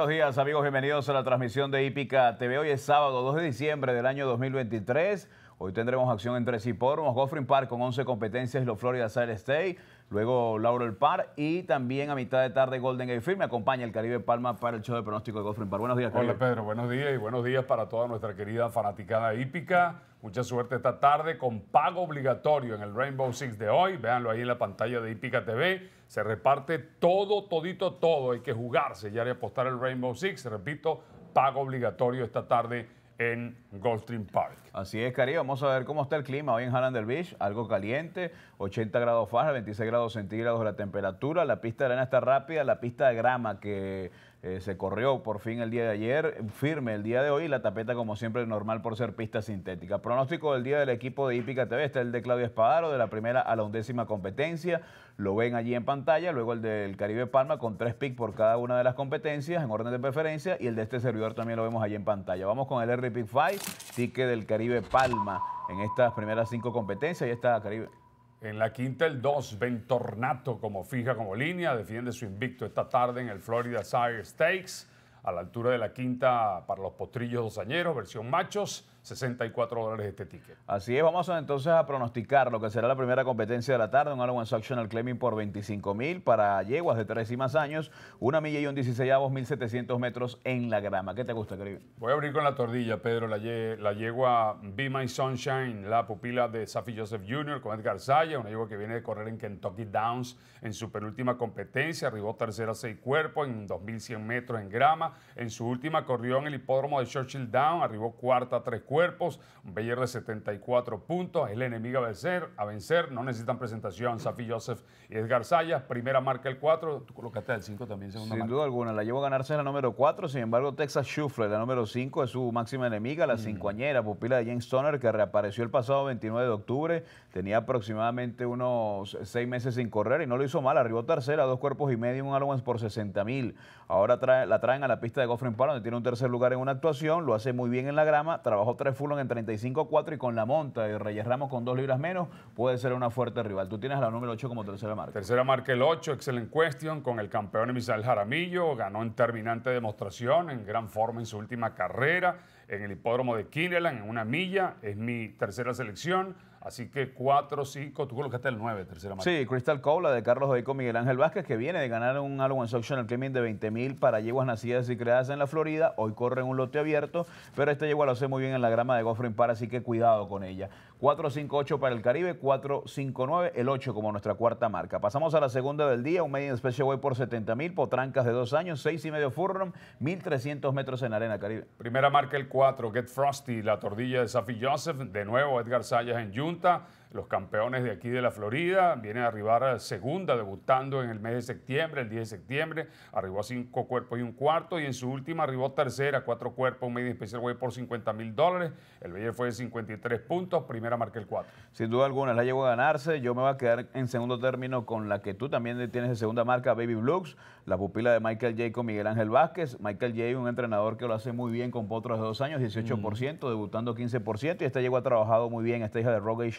Buenos días amigos, bienvenidos a la transmisión de Hípica TV. Hoy es sábado 2 de diciembre del año 2023. Hoy tendremos acción entre Cipórmos, Goffrin Park con 11 competencias y los Florida Side State. Luego Laurel Par y también a mitad de tarde Golden Gate Film. Me acompaña el Caribe Palma para el show de pronóstico de golf Par. Buenos días, Pedro. Buenos días y buenos días para toda nuestra querida fanaticada hípica. Mucha suerte esta tarde con pago obligatorio en el Rainbow Six de hoy. Véanlo ahí en la pantalla de Hípica TV. Se reparte todo, todito, todo. Hay que jugarse ya de apostar el Rainbow Six. Repito, pago obligatorio esta tarde en Goldstream Park. Así es, Cari. Vamos a ver cómo está el clima hoy en Hallandel Beach. Algo caliente, 80 grados Fahrenheit, 26 grados centígrados la temperatura. La pista de arena está rápida, la pista de grama que eh, se corrió por fin el día de ayer, firme el día de hoy, la tapeta como siempre normal por ser pista sintética. Pronóstico del día del equipo de Hípica TV, está el de Claudio Espadaro, de la primera a la undécima competencia, lo ven allí en pantalla, luego el del Caribe Palma con tres picks por cada una de las competencias en orden de preferencia, y el de este servidor también lo vemos allí en pantalla. Vamos con el R Pick 5, ticket del Caribe Palma en estas primeras cinco competencias, ya está Caribe. En la quinta, el 2, Ventornato como fija como línea, defiende su invicto esta tarde en el Florida Sire Stakes a la altura de la quinta para los potrillos dosañeros, versión machos, 64 dólares este ticket. Así es, vamos entonces a pronosticar lo que será la primera competencia de la tarde, un Allowance Actional Claiming por 25 mil para yeguas de 3 y más años, una milla y un 16 avos, 1700 metros en la grama. ¿Qué te gusta, querido? Voy a abrir con la tordilla, Pedro, la, yegua Be My Sunshine, la pupila de Safi Joseph Jr. con Edgar Zaya, una yegua que viene de correr en Kentucky Downs en su penúltima competencia, arribó tercera seis cuerpos en 2100 metros en grama en su última corrió en el hipódromo de Churchill Down, arribó cuarta a tres cuerpos, un Beyer de 74 puntos, es la enemiga a vencer, a vencer. no necesitan presentación, Safi Joseph y Edgar Sayas, primera marca el 4, tú colocaste el 5 también, segunda Sin duda alguna, la llevó a ganarse la número 4, sin embargo Texas Shuffle, la número 5, es su máxima enemiga, la mm. cincoañera, pupila de James Stoner, que reapareció el pasado 29 de octubre, tenía aproximadamente unos seis meses sin correr y no lo hizo mal, arribó tercera, dos cuerpos y medio, un allowance por 60 mil, ahora la traen a la pista de Goffrey en donde tiene un tercer lugar en una actuación, lo hace muy bien en la grama, trabajó tres full en 35-4 y con la monta de Reyes Ramos con dos libras menos, puede ser una fuerte rival. Tú tienes a la número 8 como tercera marca. Tercera marca el 8, excellent question, con el campeón Emisal Jaramillo, ganó en terminante demostración, en gran forma en su última carrera, en el hipódromo de Kineland, en una milla, es mi tercera selección. Así que 4, 5, tú colocaste el 9, tercera marca. Sí, Crystal Cole, de Carlos Oico Miguel Ángel Vázquez, que viene de ganar un Auction, el Claiming de 20 mil para yeguas nacidas y creadas en la Florida. Hoy corre en un lote abierto, pero esta yegua lo hace muy bien en la grama de Goffrin Par, así que cuidado con ella. 4-5-8 para el Caribe, 4-5-9, el 8 como nuestra cuarta marca. Pasamos a la segunda del día, un median special Way por 70 mil, potrancas de dos años, seis y medio mil 1300 metros en arena Caribe. Primera marca el 4, Get Frosty, la tordilla de Safi Joseph, de nuevo Edgar Sayas en June. pergunta los campeones de aquí de la Florida. Viene a arribar a segunda, debutando en el mes de septiembre, el 10 de septiembre. Arribó a cinco cuerpos y un cuarto. Y en su última arribó tercera, cuatro cuerpos, un medio especial güey por 50 mil dólares. El Bayer fue de 53 puntos, primera marca el cuatro. Sin duda alguna, la llegó a ganarse. Yo me voy a quedar en segundo término con la que tú también tienes de segunda marca, Baby Blues, la pupila de Michael J. con Miguel Ángel Vázquez. Michael J., un entrenador que lo hace muy bien con potros de dos años, 18%, debutando 15%. Y esta llegó a trabajar muy bien, esta hija de Rogge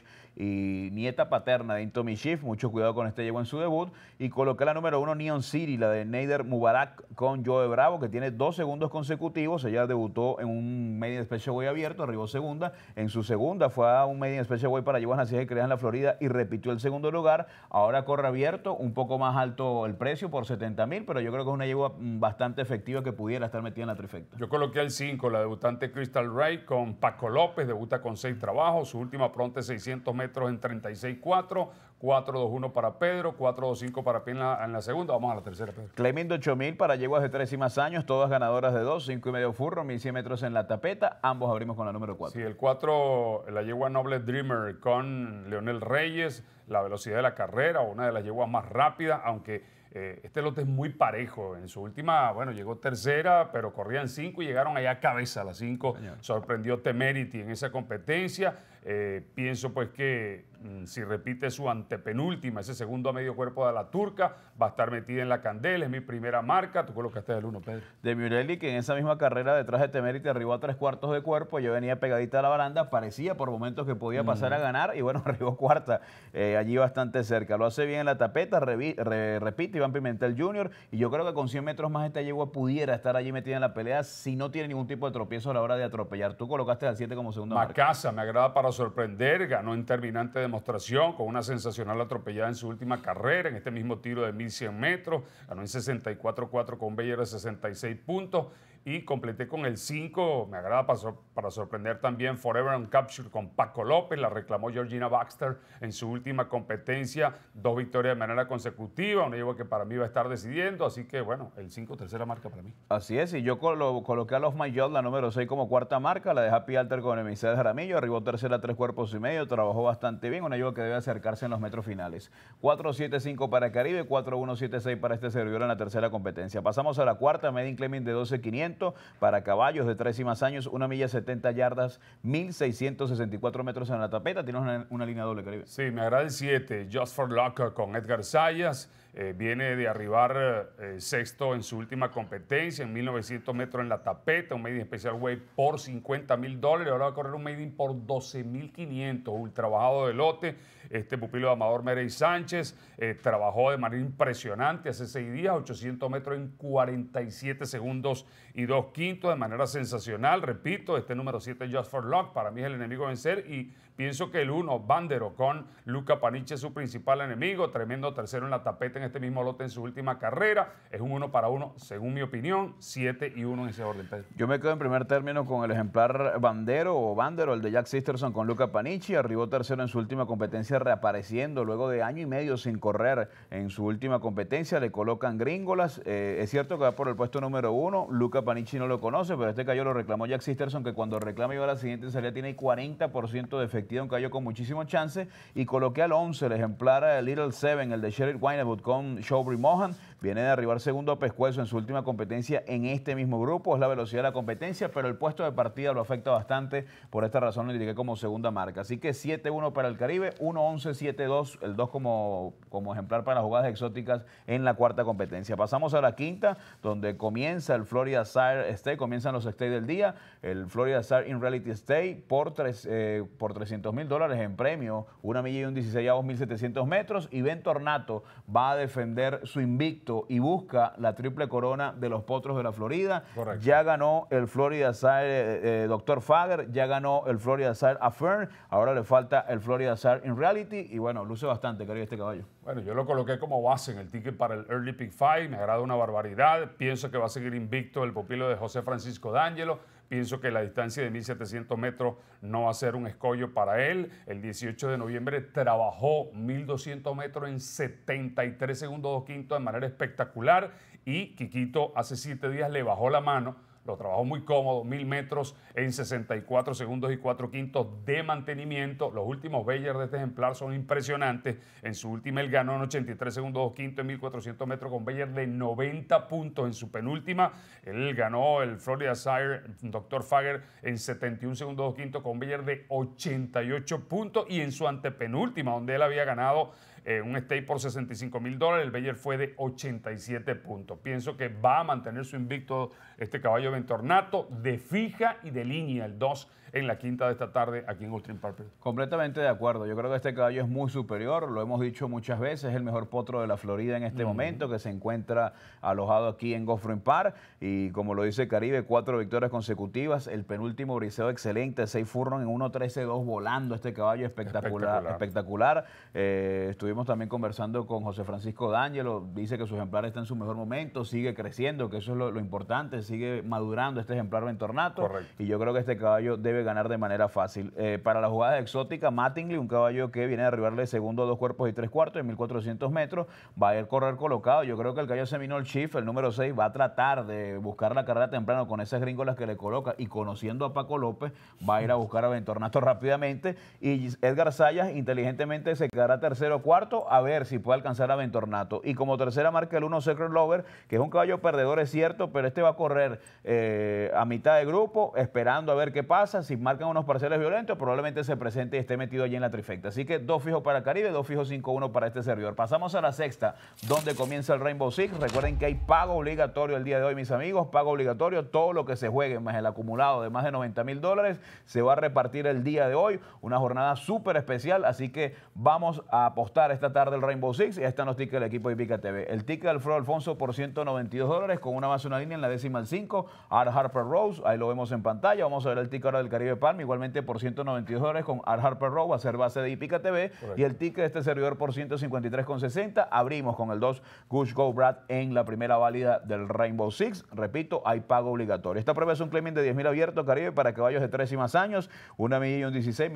y nieta paterna de Intomi Shift, Mucho cuidado con este llegó en su debut. Y coloqué la número uno, Neon City, la de Neider Mubarak con Joe Bravo, que tiene dos segundos consecutivos. Ella debutó en un Special Way abierto, arribó segunda. En su segunda fue a un Special Way para llevar nacidas y creadas en la Florida y repitió el segundo lugar. Ahora corre abierto, un poco más alto el precio por 70 mil, pero yo creo que es una yegua mm, bastante efectiva que pudiera estar metida en la trifecta. Yo coloqué el 5, la debutante Crystal Ray con Paco López, debuta con seis trabajos, su última pronta 600 metros en 36-4. 4-2-1 para Pedro, 4-2-5 para Pi en la, segunda. Vamos a la tercera, Pedro. 8000 para yeguas de tres y más años, todas ganadoras de 2, 5 y medio furro, 1100 metros en la tapeta. Ambos abrimos con la número 4. Sí, el 4, la yegua Noble Dreamer con Leonel Reyes, la velocidad de la carrera, una de las yeguas más rápidas, aunque eh, este lote es muy parejo. En su última, bueno, llegó tercera, pero corrían cinco y llegaron allá a cabeza las 5. Sorprendió Temerity en esa competencia. Eh, pienso pues que mm, si repite su antepenúltima, ese segundo a medio cuerpo de la turca, va a estar metida en la candela, es mi primera marca, tú colocaste el 1, Pedro. De Murelli, que en esa misma carrera detrás de Temerity arribó a tres cuartos de cuerpo, yo venía pegadita a la baranda, parecía por momentos que podía pasar a ganar y bueno, arribó cuarta, eh, allí bastante cerca, lo hace bien en la tapeta, repite Iván Pimentel Jr. y yo creo que con 100 metros más esta yegua pudiera estar allí metida en la pelea si no tiene ningún tipo de tropiezo a la hora de atropellar. Tú colocaste al 7 como segundo Macasa, marca. me agrada para sorprender, ganó en terminante demostración con una sensacional atropellada en su última carrera, en este mismo tiro de 1100 metros, ganó en 64-4 con Beller de 66 puntos y completé con el 5. Me agrada para, sorprender también Forever and Capture con Paco López. La reclamó Georgina Baxter en su última competencia. Dos victorias de manera consecutiva. Una lleva que para mí va a estar decidiendo. Así que bueno, el 5, tercera marca para mí. Así es. Y yo colo coloqué a los Mayot la número 6 como cuarta marca. La dejé a Alter con Emisel Jaramillo. Arribó tercera, tres cuerpos y medio. Trabajó bastante bien. Una lleva que debe acercarse en los metros finales. 4.75 para Caribe. 4.176 para este servidor en la tercera competencia. Pasamos a la cuarta. Medin Clement de 12.500 para caballos de 3 y más años, una milla 70 yardas, 1.664 metros en la tapeta. Tienes una, línea doble, Caribe. Sí, me agrada el 7, Just for Luck con Edgar Sayas. Eh, viene de arribar eh, sexto en su última competencia, en 1900 metros en la tapeta, un Made Special Way por 50 mil dólares. Ahora va a correr un Made por 12 mil 500, un trabajado de lote. Este pupilo de Amador Merey Sánchez eh, trabajó de manera impresionante hace seis días, 800 metros en 47 segundos y dos quintos, de manera sensacional. Repito, este número 7 Just for Luck para mí es el enemigo vencer y Pienso que el uno, bandero con Luca es su principal enemigo, tremendo tercero en la tapeta en este mismo lote en su última carrera, es un uno para uno según mi opinión, Siete y uno en ese orden, Yo me quedo en primer término con el ejemplar Bandero o Bandero, el de Jack Sisterson con Luca Panichi, arribó tercero en su última competencia reapareciendo luego de año y medio sin correr en su última competencia, le colocan gringolas, eh, es cierto que va por el puesto número uno. Luca Panichi no lo conoce, pero este cayó lo reclamó Jack Sisterson que cuando reclama iba a la siguiente salida tiene 40% de efectividad que cayó con muchísimo chance y coloqué al 11 el ejemplar eh, Little Seven, el de Sherry Winewood con Showbury Mohan. Viene de arribar segundo a Pescuezo en su última competencia en este mismo grupo. Es la velocidad de la competencia, pero el puesto de partida lo afecta bastante. Por esta razón lo indiqué como segunda marca. Así que 7-1 para el Caribe, 1-11-7-2, el 2 como, como ejemplar para las jugadas exóticas en la cuarta competencia. Pasamos a la quinta, donde comienza el Florida Sire State, comienzan los State del día. El Florida Sire In Reality State por, tres, eh, por 300 mil dólares en premio, una milla y un 16 a 2.700 metros. Y Ben Tornato va a defender su invicto y busca la triple corona de los Potros de la Florida. Ya ganó el Florida Sire eh, eh, Dr. Fager, ya ganó el Florida Sire Affair, ahora le falta el Florida Sire In Reality y bueno, luce bastante, querido, este caballo. Bueno, yo lo coloqué como base en el ticket para el Early Pick Five me agrada una barbaridad, pienso que va a seguir invicto el pupilo de José Francisco D'Angelo Pienso que la distancia de 1.700 metros no va a ser un escollo para él. El 18 de noviembre trabajó 1.200 metros en 73 segundos, 2 quintos de manera espectacular y Quiquito hace siete días le bajó la mano lo trabajó muy cómodo, 1.000 metros en 64 segundos y 4 quintos de mantenimiento. Los últimos Bayer de este ejemplar son impresionantes. En su última él ganó en 83 segundos, 2 quintos en 1400 metros con Bayer de 90 puntos. En su penúltima, él ganó el Florida Sire Dr. Fager en 71 segundos, 2 quintos con Bayer de 88 puntos. Y en su antepenúltima, donde él había ganado eh, un stay por 65 mil dólares, el Bayer fue de 87 puntos. Pienso que va a mantener su invicto este caballo Ventornato de fija y de línea, el 2 en la quinta de esta tarde aquí en Austin Park. Completamente de acuerdo. Yo creo que este caballo es muy superior, lo hemos dicho muchas veces, es el mejor potro de la Florida en este momento, que se encuentra alojado aquí en Goffrin Park. Y como lo dice Caribe, cuatro victorias consecutivas, el penúltimo briseo excelente, seis furron en 1-13-2 volando este caballo espectacular. espectacular. Eh, estuvimos también conversando con José Francisco D'Angelo, dice que su ejemplar está en su mejor momento, sigue creciendo, que eso es lo, importante, sigue madurando este ejemplar Ventornato. Correcto. Y yo creo que este caballo debe ganar de manera fácil. Eh, para la jugada exótica, Mattingly, un caballo que viene a arribarle segundo, dos cuerpos y tres cuartos en 1400 metros, va a ir correr colocado. Yo creo que el caballo Seminole Chief, el número 6, va a tratar de buscar la carrera temprano con esas gringolas que le coloca y conociendo a Paco López, va a ir a buscar a Ventornato rápidamente. Y Edgar Sayas inteligentemente se quedará tercero o cuarto a ver si puede alcanzar a Ventornato. Y como tercera marca el 1 Secret Lover, que es un caballo perdedor, es cierto, pero este va a correr eh, a mitad de grupo, esperando a ver qué pasa. Si si marcan unos parciales violentos, probablemente se presente y esté metido allí en la trifecta. Así que dos fijos para Caribe, dos fijos 5-1 para este servidor. Pasamos a la sexta, donde comienza el Rainbow Six. Recuerden que hay pago obligatorio el día de hoy, mis amigos. Pago obligatorio, todo lo que se juegue, más el acumulado de más de 90 mil dólares, se va a repartir el día de hoy. Una jornada súper especial, así que vamos a apostar esta tarde el Rainbow Six. Y ahí están los tickets del equipo de Ipica TV. El ticket del Fro Alfonso por 192 dólares, con una más una línea en la décima al 5. Art Harper Rose, ahí lo vemos en pantalla. Vamos a ver el ticket ahora del Caribe. Caribe Palma, igualmente por 192 dólares con Art Harper Row, a ser base de Ipica TV. Y el ticket de este servidor por con 153,60. Abrimos con el 2 Gush Go Brad en la primera válida del Rainbow Six. Repito, hay pago obligatorio. Esta prueba es un claiming de mil abierto Caribe para caballos de 3 y más años. Una millón y un 16,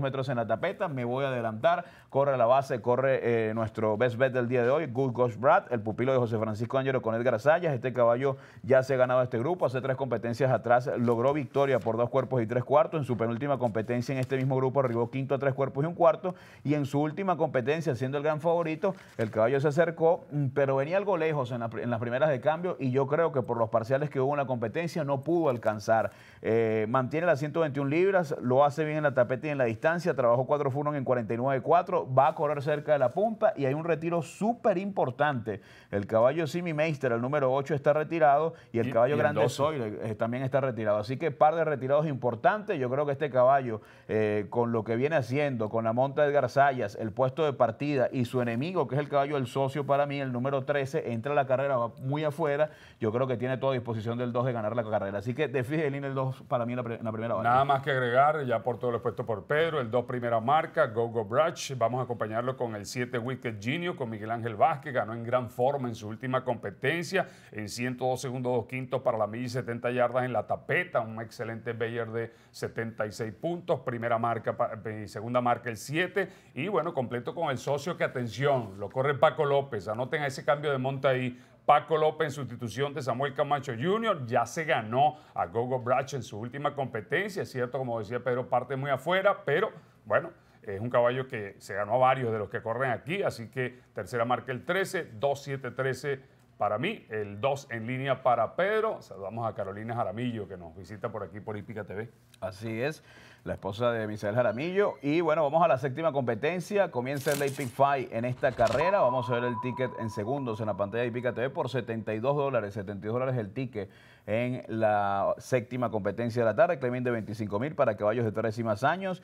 metros en la tapeta. Me voy a adelantar. Corre la base, corre eh, nuestro best bet del día de hoy, Gush Go Brad, el pupilo de José Francisco Ángelo con Edgar Sayas. Este caballo ya se ha ganado este grupo. Hace tres competencias atrás logró victoria por dos cuerpos y tres cuarto. En su penúltima competencia en este mismo grupo arribó quinto a tres cuerpos y un cuarto. Y en su última competencia, siendo el gran favorito, el caballo se acercó, mm, pero venía algo lejos en, las primeras de cambio. Y yo creo que por los parciales que hubo en la competencia no pudo alcanzar. Eh, mantiene las 121 libras, lo hace bien en la tapeta y en la distancia. Trabajó cuatro furon en 49-4 Va a correr cerca de la punta y hay un retiro súper importante. El caballo Simi Meister, el número 8, está retirado y el caballo Grande Soy eh, también está retirado. Así que par de retirados importantes yo creo que este caballo, eh, con lo que viene haciendo, con la monta de Garzallas el puesto de partida y su enemigo, que es el caballo del socio para mí, el número 13, entra a la carrera, muy afuera. Yo creo que tiene toda disposición del 2 de ganar la carrera. Así que de Fidelín el 2 para mí en la, primera la primera Nada más que agregar, ya por todo lo expuesto por Pedro, el 2 primera marca, Go Go Brach. Vamos a acompañarlo con el 7 Wicked Genio, con Miguel Ángel Vázquez, ganó en gran forma en su última competencia, en 102 segundos, 2 quintos para la milla 70 yardas en la tapeta, un excelente Bayer de 76 puntos, primera marca, eh, segunda marca el 7 y bueno, completo con el socio que atención, lo corre Paco López, anoten ese cambio de monta ahí, Paco López en sustitución de Samuel Camacho Jr. ya se ganó a Gogo Brach en su última competencia, es cierto, como decía Pedro, parte muy afuera, pero bueno, es un caballo que se ganó a varios de los que corren aquí, así que tercera marca el 13, 2-7-13 para mí, el 2 en línea para Pedro. Saludamos a Carolina Jaramillo, que nos visita por aquí por IPICA TV. Así es, la esposa de Misael Jaramillo. Y bueno, vamos a la séptima competencia. Comienza el IPIC Five en esta carrera. Vamos a ver el ticket en segundos en la pantalla de IPICA TV por 72 dólares. 72 dólares el ticket en la séptima competencia de la tarde. Clemín de 25.000 para caballos de tres y más años.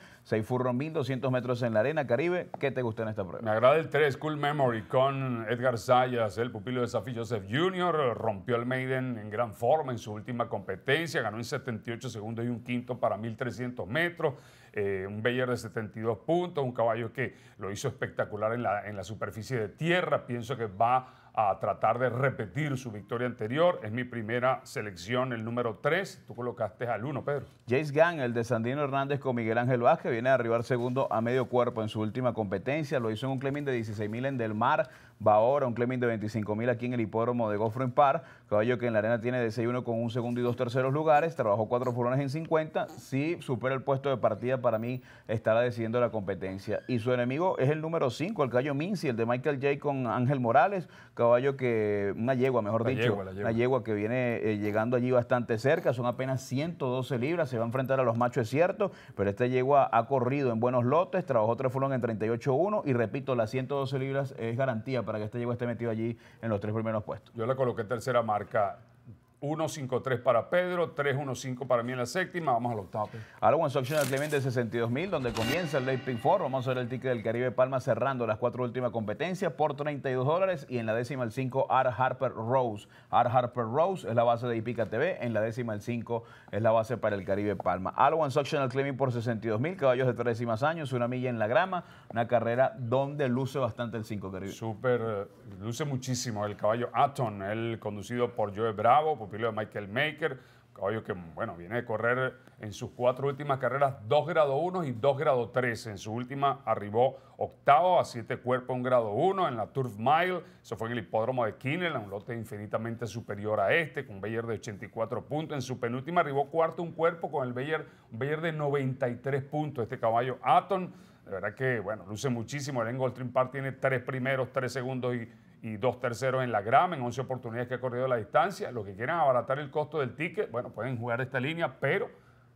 Rombin, 1200 metros en la arena. Caribe, ¿qué te gusta en esta prueba? Me agrada el 3, Cool Memory con Edgar Sayas, el pupilo de Safi Joseph Jr. Rompió el Maiden en gran forma en su última competencia. Ganó en 78 segundos y un quinto para 1300 metros. Eh, un Bayer de 72 puntos, un caballo que lo hizo espectacular en la, en la superficie de tierra. Pienso que va a tratar de repetir su victoria anterior. Es mi primera selección, el número 3. Tú colocaste al 1, Pedro. Jace Gang, el de Sandino Hernández con Miguel Ángel Vázquez, viene a arribar segundo a medio cuerpo en su última competencia. Lo hizo en un clemín de 16.000 en Del Mar va ahora, un Clemen de 25 mil aquí en el hipódromo de Goffrey Par. Caballo que en la arena tiene de 6-1 con un segundo y dos terceros lugares, trabajó cuatro furones en 50. Si supera el puesto de partida, para mí estará decidiendo la competencia. Y su enemigo es el número 5, el caballo Minci, el de Michael J. con Ángel Morales. Caballo que, una yegua, mejor dicho, una yegua que viene eh, llegando allí bastante cerca, son apenas 112 libras, se va a enfrentar a los machos, es cierto, pero esta yegua ha corrido en buenos lotes, trabajó tres furones en 38-1 y repito, las 112 libras es garantía para que este llegó esté metido allí en los tres primeros puestos. Yo le coloqué tercera marca 1.53 para Pedro, 3.15 para mí en la séptima. Vamos al octavo. Ahora One Option de 62 mil, donde comienza el late pick four. Vamos a ver el ticket del Caribe Palma cerrando las cuatro últimas competencias por 32 dólares. Y en la décima el 5, R. Harper Rose. R. Harper Rose es la base de Ipica TV. En la décima el 5 es la base para el Caribe Palma. Algo One Option por 62 mil, caballos de tres décimas años, una milla en la grama. Una carrera donde luce bastante el 5 Caribe. Super eh, luce muchísimo el caballo Aton, el conducido por Joe Bravo, por de Michael Maker, caballo que bueno, viene de correr en sus cuatro últimas carreras dos grado 1 y dos grado 3. En su última arribó octavo a 7 cuerpos, un grado 1 en la Turf Mile. Eso fue en el hipódromo de Kinnell, un lote infinitamente superior a este, con un Bayer de 84 puntos. En su penúltima arribó cuarto un cuerpo con el Bayer, un de 93 puntos. Este caballo Aton, de verdad que bueno, luce muchísimo. El Engoltrim Park tiene tres primeros, tres segundos y y dos terceros en la grama, en 11 oportunidades que ha corrido la distancia. Los que quieran abaratar el costo del ticket, bueno, pueden jugar esta línea, pero,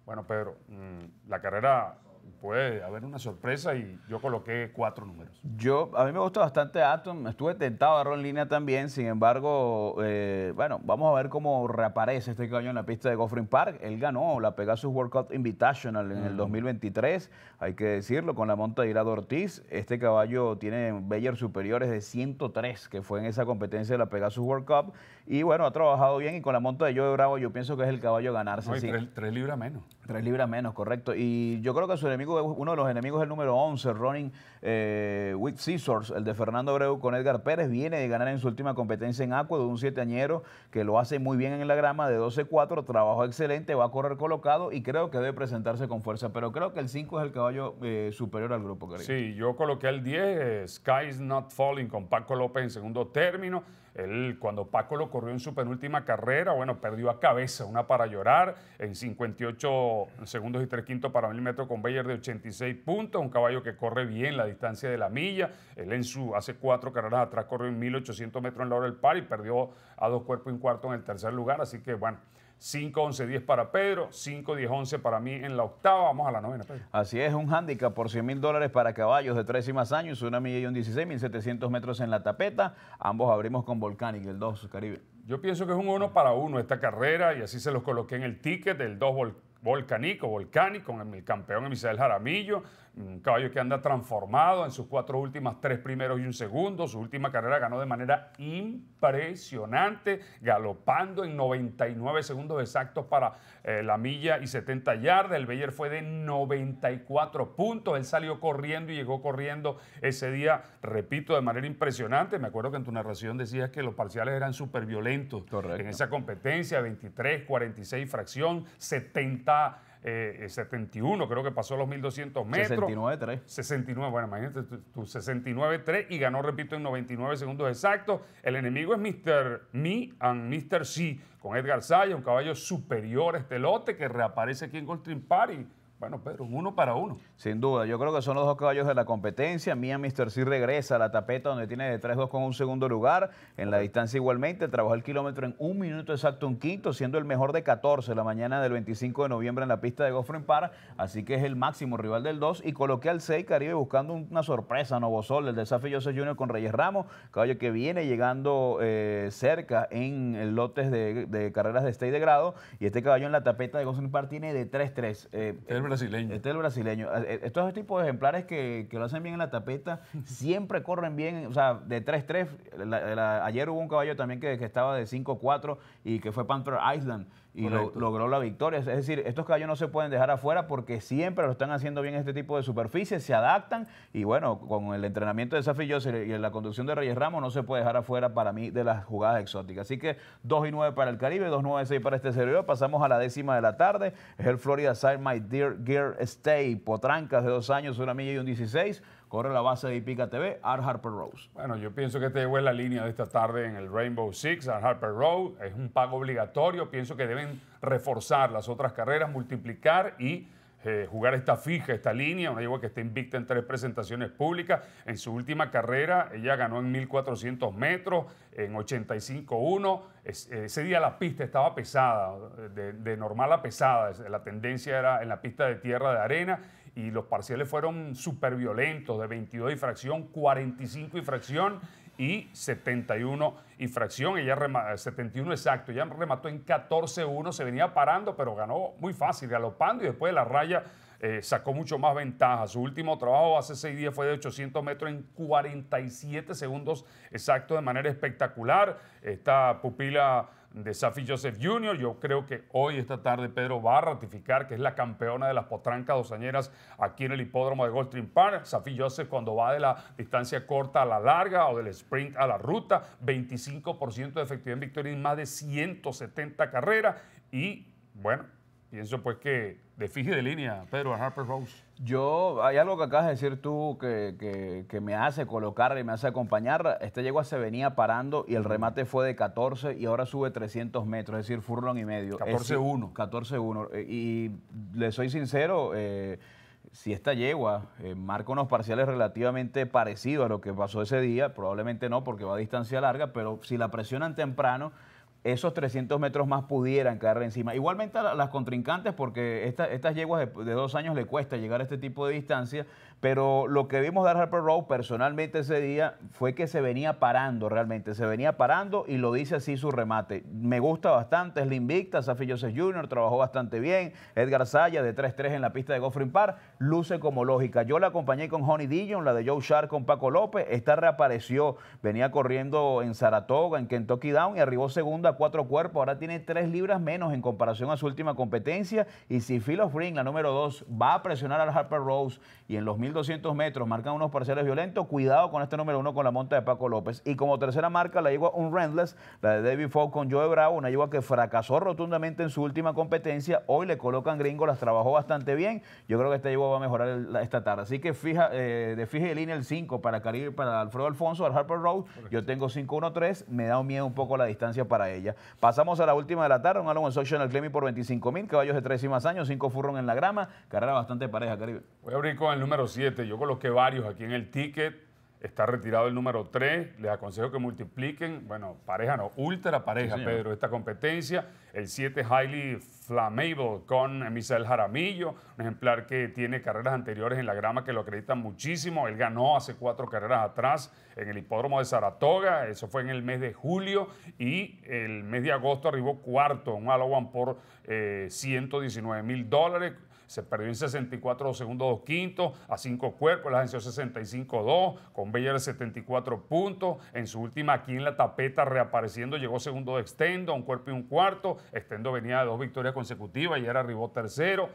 bueno, Pedro, mm, la carrera puede haber una sorpresa y yo coloqué cuatro números. Yo, a mí me gusta bastante Atom, estuve tentado a en línea también, sin embargo, eh, bueno, vamos a ver cómo reaparece este caballo en la pista de Goffrin Park. Él ganó la Pegasus World Cup Invitational en el 2023, mm. hay que decirlo, con la monta de Irado Ortiz. Este caballo tiene Bayer superiores de 103, que fue en esa competencia de la Pegasus World Cup, y bueno, ha trabajado bien y con la monta de Joe Bravo yo pienso que es el caballo a ganarse. No, tres libras menos. Tres libras menos, correcto. Y yo creo que su enemigo, uno de los enemigos es el número 11, Ronin eh, Scissors, el de Fernando Abreu con Edgar Pérez. Viene de ganar en su última competencia en Aqua de un añero que lo hace muy bien en la grama de 12-4, trabajó excelente, va a correr colocado y creo que debe presentarse con fuerza. Pero creo que el 5 es el caballo eh, superior al grupo, querido. Sí, yo coloqué el 10, eh, Sky's Not Falling con Paco López en segundo término. Él, cuando Paco lo corrió en su penúltima carrera, bueno, perdió a cabeza, una para llorar, en 58 segundos y tres quintos para mil metros con Bayer de 86 puntos, un caballo que corre bien la distancia de la milla. Él en su, hace cuatro carreras atrás corrió en 1800 metros en la hora del par y perdió a dos cuerpos y un cuarto en el tercer lugar, así que bueno. 5, 11, 10 para Pedro, 5, 10, 11 para mí en la octava. Vamos a la novena, Pedro. Así es, un hándicap por 100 mil dólares para caballos de 13 y más años, una milla y un 16, 1700 metros en la tapeta. Ambos abrimos con Volcanic, el 2 Caribe. Yo pienso que es un uno para uno esta carrera y así se los coloqué en el ticket del 2 volcánico, Volcanic con el, campeón Emisael Jaramillo un caballo que anda transformado en sus cuatro últimas, tres primeros y un segundo. Su última carrera ganó de manera impresionante, galopando en 99 segundos exactos para eh, la milla y 70 yardas. El Beyer fue de 94 puntos. Él salió corriendo y llegó corriendo ese día, repito, de manera impresionante. Me acuerdo que en tu narración decías que los parciales eran súper violentos en esa competencia, 23, 46 fracción, 70 eh, 71, eh, creo que pasó los 1200 metros. 69-3. 69, bueno, imagínate tu, 69-3 y ganó, repito, en 99 segundos exactos. El enemigo es Mr. Me and Mr. C, con Edgar Saya, un caballo superior a este lote que reaparece aquí en Goldstream Party bueno, Pedro, uno para uno. Sin duda, yo creo que son los dos caballos de la competencia. Mía Mister C regresa a la tapeta donde tiene de 3-2 con un segundo lugar. En la distancia igualmente, trabajó el kilómetro en un minuto exacto, un quinto, siendo el mejor de 14 la mañana del 25 de noviembre en la pista de Goffren Par. Así que es el máximo rival del 2 y coloqué al 6 Caribe buscando una sorpresa, Novo Sol, el desafío José Junior con Reyes Ramos, caballo que viene llegando eh, cerca en lotes de, carreras de state de grado. Y este caballo en la tapeta de Goffren Park tiene de 3-3. Eh, brasileño. Este es el brasileño. Ah, eh, estos tipos de ejemplares que, lo hacen bien en la tapeta siempre corren bien. O sea, de 3-3. Ayer hubo un caballo también que, estaba de 5-4 y que fue Panther Island y logró la victoria. Es decir, estos caballos no se pueden dejar afuera porque siempre lo están haciendo bien en este tipo de superficies, se adaptan y bueno, con el entrenamiento de Safi y la conducción de Reyes Ramos no se puede dejar afuera para mí de las jugadas exóticas. Así que 2 y 9 para el Caribe, 2 9 6 para este servidor. Pasamos a la décima de la tarde, es el Florida Side My Dear Gear Stay, Potrancas de dos años, una milla y un 16. Corre la base de Ipica TV, Art Harper Rose. Bueno, yo pienso que este en la línea de esta tarde en el Rainbow Six, Art Harper Rose. Es un pago obligatorio. Pienso que deben reforzar las otras carreras, multiplicar y eh, jugar esta fija, esta línea, una yegua que está invicta en tres presentaciones públicas. En su última carrera, ella ganó en 1400 metros, en 85-1. Eh, ese día la pista estaba pesada, de, normal a pesada. La tendencia era en la pista de tierra de arena y los parciales fueron súper violentos, de 22 y fracción, 45 y fracción y 71 y fracción. Ella 71 eh, exacto. ya remató en 14-1. Se venía parando, pero ganó muy fácil, galopando y después de la raya eh, sacó mucho más ventaja. Su último trabajo hace seis días fue de 800 metros en 47 segundos exacto de manera espectacular. Esta pupila de Safi Joseph Jr. Yo creo que hoy, esta tarde, Pedro va a ratificar que es la campeona de las potrancas dosañeras aquí en el hipódromo de Goldstream Park. Safi Joseph cuando va de la distancia corta a la larga o del sprint a la ruta, 25% de efectividad en victoria en más de 170 carreras. Y bueno, pienso pues que de fije de línea, Pedro, a Harper Rose? Yo, hay algo que acabas de decir tú que, me hace colocar y me hace acompañar. Esta yegua se venía parando y el remate fue de 14 y ahora sube 300 metros, es decir, furlong y medio. 14-1. 14-1. Eh, y le soy sincero, eh, si esta yegua eh, marca unos parciales relativamente parecidos a lo que pasó ese día, probablemente no porque va a distancia larga, pero si la presionan temprano esos 300 metros más pudieran caer encima. Igualmente a las contrincantes, porque estas yeguas de, de, dos años le cuesta llegar a este tipo de distancia, pero lo que vimos de Harper Rose personalmente ese día fue que se venía parando realmente, se venía parando y lo dice así su remate. Me gusta bastante, es la invicta, Safi Joseph Jr. trabajó bastante bien, Edgar Saya de 3-3 en la pista de Goffrin Park, luce como lógica. Yo la acompañé con Honey Dillon, la de Joe Shark con Paco López, esta reapareció, venía corriendo en Saratoga, en Kentucky Down y arribó segunda a cuatro cuerpos, ahora tiene tres libras menos en comparación a su última competencia y si Phil ring la número dos, va a presionar al Harper Rose y en los 200 metros, marcan unos parciales violentos. Cuidado con este número uno con la monta de Paco López. Y como tercera marca, la Lleva Un Randless, la de David Fogg con Joe Bravo, una yegua que fracasó rotundamente en su última competencia. Hoy le colocan gringo, las trabajó bastante bien. Yo creo que esta yegua va a mejorar esta tarde. Así que fija, eh, de fija línea el 5 para, Caribe, para Alfredo Alfonso, al Harper Road. Yo tengo 5-1-3, me da un miedo un poco la distancia para ella. Pasamos a la última de la tarde, un en Social al por 25 mil, caballos de tres y más años, 5 furron en la grama, carrera bastante pareja, Caribe. Voy a abrir con el número 5. Yo coloqué varios aquí en el ticket. Está retirado el número 3. Les aconsejo que multipliquen. Bueno, pareja no, ultra pareja, Pedro, esta competencia. El 7 Highly Flammable con Misael Jaramillo, un ejemplar que tiene carreras anteriores en la grama que lo acreditan muchísimo. Él ganó hace cuatro carreras atrás en el hipódromo de Saratoga. Eso fue en el mes de julio. Y el mes de agosto arribó cuarto, un Alawan por 119 eh, mil dólares se perdió en 64 segundos 2 quintos, a cinco cuerpos, la agencia 65-2, con Beller 74 puntos, en su última aquí en la tapeta reapareciendo, llegó segundo de Extendo, un cuerpo y un cuarto, Extendo venía de dos victorias consecutivas y ahora arribó tercero,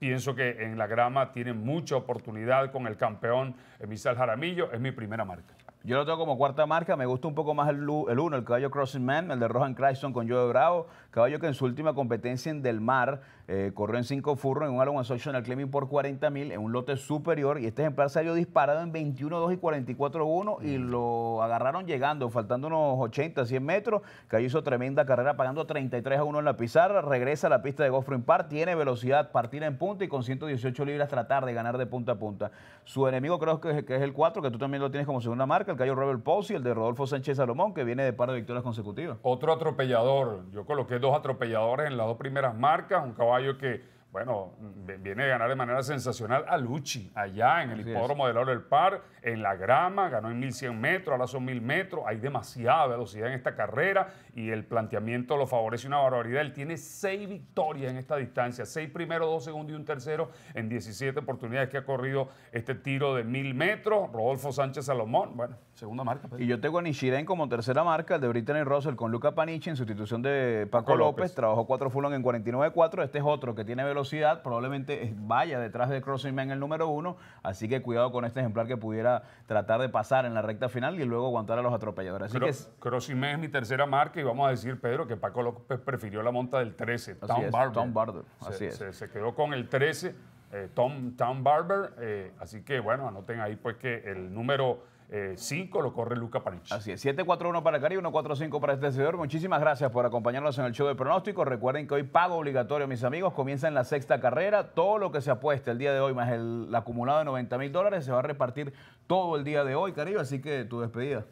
pienso que en la grama tiene mucha oportunidad con el campeón Emisal eh, Jaramillo, es mi primera marca. Yo lo tengo como cuarta marca, me gusta un poco más el, el uno, el caballo Crossing Man, el de Rohan Cryson con Joe Bravo, caballo que en su última competencia en Del Mar eh, corrió en cinco furros en un en al Claiming por 40 mil en un lote superior y este ejemplar salió disparado en 21-2 y 44-1 y mm. lo agarraron llegando, faltando unos 80, 100 metros. ahí hizo tremenda carrera pagando 33 a 1 en la pizarra, regresa a la pista de en Park, tiene velocidad, partida en punta y con 118 libras tratar de ganar de punta a punta. Su enemigo creo que es, el 4, que tú también lo tienes como segunda marca, el Cayo Robert y el de Rodolfo Sánchez Salomón, que viene de par de victorias consecutivas. Otro atropellador, yo coloqué dos atropelladores en las dos primeras marcas, un caballo que, bueno, viene a ganar de manera sensacional a Luchi, allá en el hipódromo de del del Par, en la grama, ganó en 1100 metros, ahora son 1000 metros, hay demasiada velocidad en esta carrera y el planteamiento lo favorece una barbaridad. Él tiene seis victorias en esta distancia, seis primeros, dos segundos y un tercero en 17 oportunidades que ha corrido este tiro de 1000 metros. Rodolfo Sánchez Salomón, bueno, Segunda marca. Pues. Y yo tengo a Nishiren como tercera marca, el de Brittany Russell con Luca Panichi en sustitución de Paco, López. Trabajó cuatro full en 49.4. Este es otro que tiene velocidad, probablemente vaya detrás de Crossing Man el número uno. Así que cuidado con este ejemplar que pudiera tratar de pasar en la recta final y luego aguantar a los atropelladores. Así es... Crossing Man es mi tercera marca y vamos a decir, Pedro, que Paco López prefirió la monta del 13, Tom Barber. Así se, es. Se, quedó con el 13. Eh, Tom, Tom, Barber. Eh, así que bueno, anoten ahí pues que el número 5 eh, lo corre Luca Parich. Así es, 741 para Caribe, 145 para este señor. Muchísimas gracias por acompañarnos en el show de pronóstico. Recuerden que hoy pago obligatorio, mis amigos. Comienza en la sexta carrera. Todo lo que se apuesta el día de hoy, más el, acumulado de 90 mil dólares, se va a repartir todo el día de hoy, Caribe. Así que tu despedida.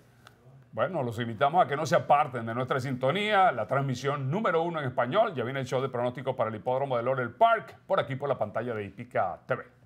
Bueno, los invitamos a que no se aparten de nuestra sintonía, la transmisión número uno en español. Ya viene el show de pronóstico para el hipódromo de Laurel Park, por aquí por la pantalla de Ipica TV.